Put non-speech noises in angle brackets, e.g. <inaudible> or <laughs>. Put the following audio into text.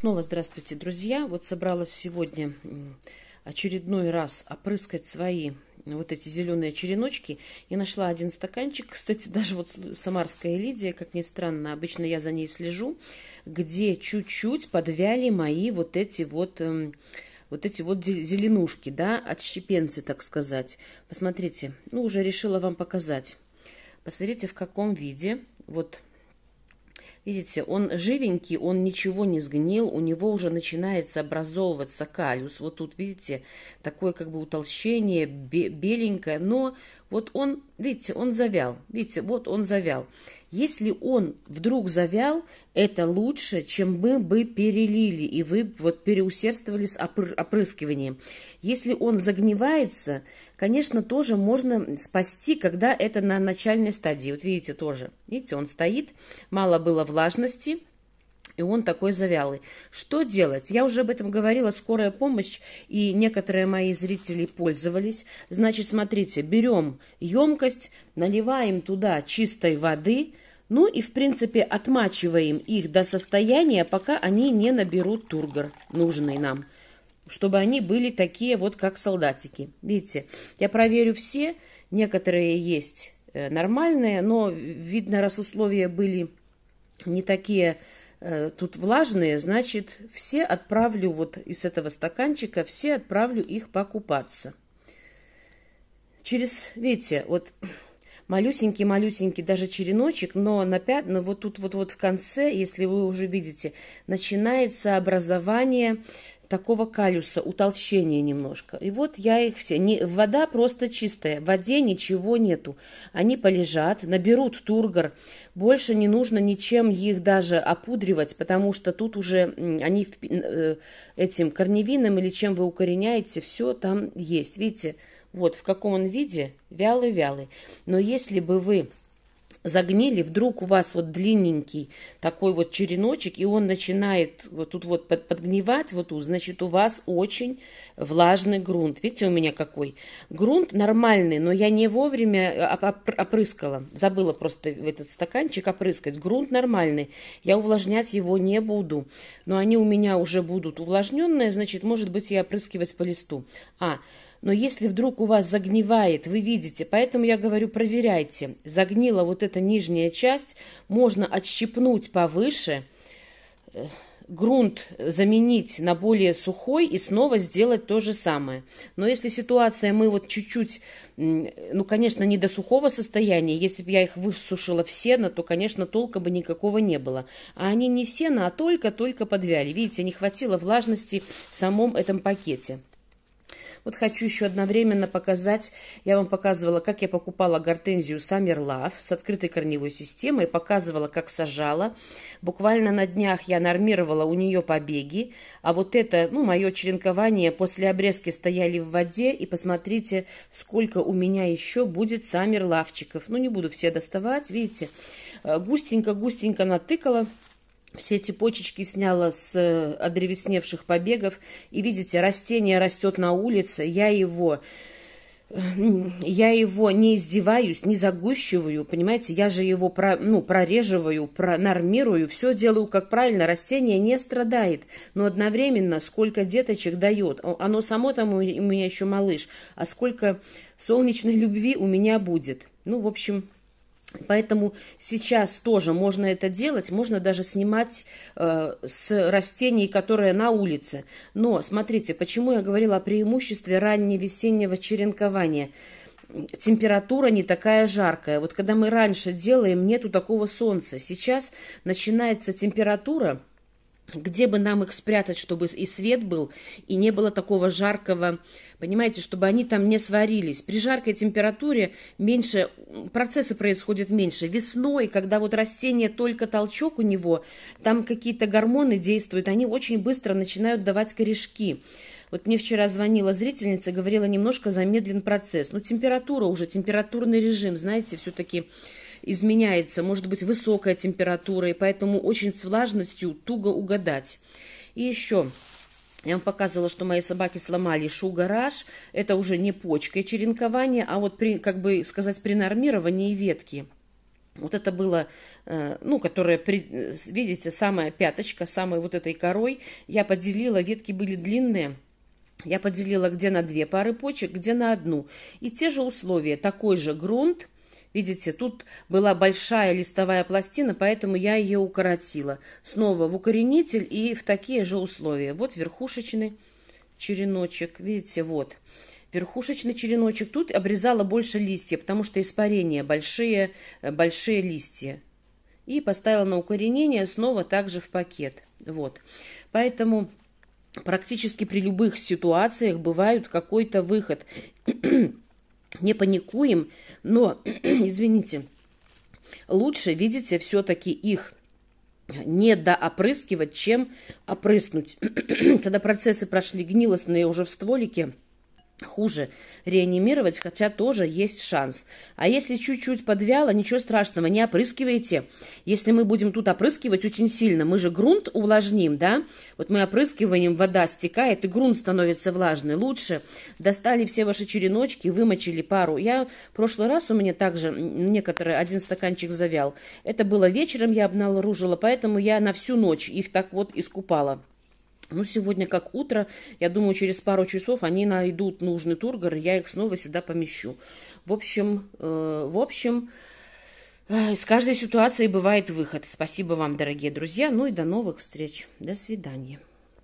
Снова здравствуйте, друзья. Вот собралась сегодня очередной раз опрыскать свои вот эти зеленые череночки. и нашла один стаканчик, кстати, <laughs> даже вот самарская лидия, как ни странно, обычно я за ней слежу, где чуть-чуть подвяли мои вот эти вот эм, вот эти вот зеленушки, да, отщепенцы, так сказать. Посмотрите, ну, уже решила вам показать. Посмотрите, в каком виде. Вот Видите, он живенький, он ничего не сгнил, у него уже начинается образовываться калюс. Вот тут, видите, такое как бы утолщение, беленькое, но вот он Видите, он завял. Видите, вот он завял. Если он вдруг завял, это лучше, чем мы бы перелили, и вы вот переусердствовали с опрыскиванием. Если он загнивается, конечно, тоже можно спасти, когда это на начальной стадии. Вот видите, тоже. Видите, он стоит, мало было влажности – и он такой завялый. Что делать? Я уже об этом говорила, скорая помощь, и некоторые мои зрители пользовались. Значит, смотрите, берем емкость, наливаем туда чистой воды, ну и, в принципе, отмачиваем их до состояния, пока они не наберут тургор, нужный нам, чтобы они были такие вот, как солдатики. Видите, я проверю все, некоторые есть э, нормальные, но, видно, раз условия были не такие Э, тут влажные, значит, все отправлю вот из этого стаканчика, все отправлю их покупаться. Через, видите, вот малюсенький-малюсенький даже череночек, но на пятна вот тут вот, вот в конце, если вы уже видите, начинается образование такого калюса, утолщения немножко. И вот я их все... Не, вода просто чистая, в воде ничего нету. Они полежат, наберут тургор. Больше не нужно ничем их даже опудривать, потому что тут уже они в, э, этим корневином или чем вы укореняете, все там есть. Видите, вот в каком он виде, вялый-вялый. Но если бы вы загнили, вдруг у вас вот длинненький такой вот череночек, и он начинает вот тут вот подгнивать, вот тут, значит, у вас очень влажный грунт. Видите, у меня какой? Грунт нормальный, но я не вовремя э, опрыскала. Забыла просто в этот стаканчик опрыскать. Грунт нормальный, я увлажнять его не буду. Но они у меня уже будут увлажненные, значит, может быть, я опрыскивать по листу. А, но если вдруг у вас загнивает, вы видите, поэтому я говорю, проверяйте. Загнила вот эта нижняя часть, можно отщипнуть повыше, э, грунт заменить на более сухой и снова сделать то же самое. Но если ситуация, мы вот чуть-чуть, ну, конечно, не до сухого состояния, если бы я их высушила в сено, то, конечно, толка бы никакого не было. А они не сено, а только-только подвяли. Видите, не хватило влажности в самом этом пакете. Вот хочу еще одновременно показать, я вам показывала, как я покупала гортензию Summer Love с открытой корневой системой, показывала, как сажала. Буквально на днях я нормировала у нее побеги, а вот это, ну, мое черенкование после обрезки стояли в воде, и посмотрите, сколько у меня еще будет Summer Лавчиков. Ну, не буду все доставать, видите, э, густенько-густенько натыкала все эти почечки сняла с э, одревесневших побегов. И видите, растение растет на улице. Я его, э, я его не издеваюсь, не загущиваю, понимаете? Я же его про, ну, прореживаю, пронормирую, все делаю как правильно. Растение не страдает, но одновременно сколько деточек дает. Оно само там у меня еще малыш, а сколько солнечной любви у меня будет. Ну, в общем, Поэтому сейчас тоже можно это делать, можно даже снимать э, с растений, которые на улице. Но смотрите, почему я говорила о преимуществе весеннего черенкования температура не такая жаркая. Вот когда мы раньше делаем, нету такого солнца. Сейчас начинается температура где бы нам их спрятать, чтобы и свет был, и не было такого жаркого, понимаете, чтобы они там не сварились. При жаркой температуре меньше, процессы происходят меньше. Весной, когда вот растение только толчок у него, там какие-то гормоны действуют, они очень быстро начинают давать корешки. Вот мне вчера звонила зрительница, говорила, немножко замедлен процесс. Ну, температура уже, температурный режим, знаете, все-таки изменяется, может быть высокая температура, и поэтому очень с влажностью туго угадать. И еще я вам показывала, что мои собаки сломали шугараж. Это уже не почкой черенкования, а вот, при, как бы сказать, при нормировании ветки. Вот это было, э, ну, которая, э, видите, самая пяточка, самой вот этой корой. Я поделила, ветки были длинные. Я поделила где на две пары почек, где на одну. И те же условия, такой же грунт – Видите, тут была большая листовая пластина, поэтому я ее укоротила. Снова в укоренитель и в такие же условия. Вот верхушечный череночек. Видите, вот верхушечный череночек. Тут обрезала больше листья, потому что испарения большие, э, большие листья. И поставила на укоренение снова также в пакет. Вот. Поэтому практически при любых ситуациях бывает какой-то выход. <clears throat> не паникуем, но, <clears throat> извините, лучше, видите, все-таки их не доопрыскивать, чем опрыснуть. <clears throat> Когда процессы прошли гнилостные уже в стволике, хуже реанимировать, хотя тоже есть шанс. А если чуть-чуть подвяло, ничего страшного, не опрыскивайте. Если мы будем тут опрыскивать очень сильно, мы же грунт увлажним, да? Вот мы опрыскиванием, вода стекает, и грунт становится влажный. Лучше достали все ваши череночки, вымочили пару. Я в прошлый раз у меня также некоторые, один стаканчик завял. Это было вечером, я обнаружила, поэтому я на всю ночь их так вот искупала. Ну, сегодня как утро, я думаю, через пару часов они найдут нужный тургор, я их снова сюда помещу. В общем, э, в общем, э, из каждой ситуации бывает выход. Спасибо вам, дорогие друзья, ну и до новых встреч. До свидания.